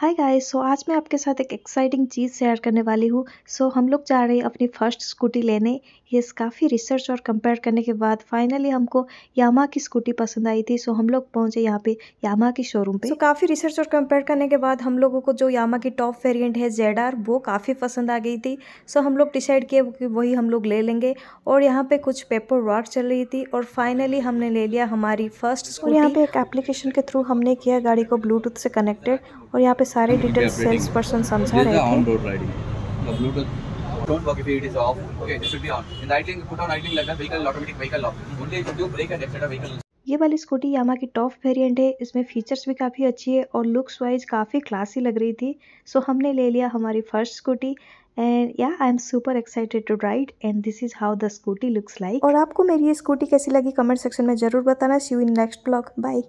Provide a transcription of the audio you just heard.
Hi guys so आज मैं आपके साथ एक एक्साइटिंग चीज़ शेयर करने वाली हूँ सो so, हम लोग जा रहे हैं अपनी फ़र्स्ट स्कूटी लेने ये yes, काफ़ी रिसर्च और कंपेयर करने के बाद फाइनली हमको यामा की स्कूटी पसंद आई थी सो so, हम लोग पहुँचे यहाँ पे यामा की शोरूम पे सो so, काफ़ी रिसर्च और कंपेयर करने के बाद हम लोगों को जो यामा की टॉप वेरियंट है जेड वो काफ़ी पसंद आ गई थी सो so, हम लोग डिसाइड किए कि वही हम लोग ले लेंगे और यहाँ पे कुछ पेपर वर्क चल रही थी और फाइनली हमने ले लिया हमारी फर्स्ट स्कूटी यहाँ पे एक एप्लीकेशन के थ्रू हमने किया गाड़ी को ब्लूटूथ से कनेक्टेड और यहाँ पे सारे डिटेल्स सेल्स पर्सन समझा रहे थे don't work if it is off. Okay, it should be on. In right put on right lane like that. Vehicle automatic vehicle lock. Only if you do brake and etc. vehicle. ये वाली scooty यामा की top variant है इसमें features भी काफ़ी अच्छी है और लुक्स वाइज काफ़ी क्लासी लग रही थी सो so, हमने ले लिया हमारी फर्स्ट स्कूटी एंड या I am super excited to ride and this is how the scooty looks like और आपको मेरी ये स्कूटी कैसी लगी कमेंट सेक्शन में जरूर बताना see you in next blog by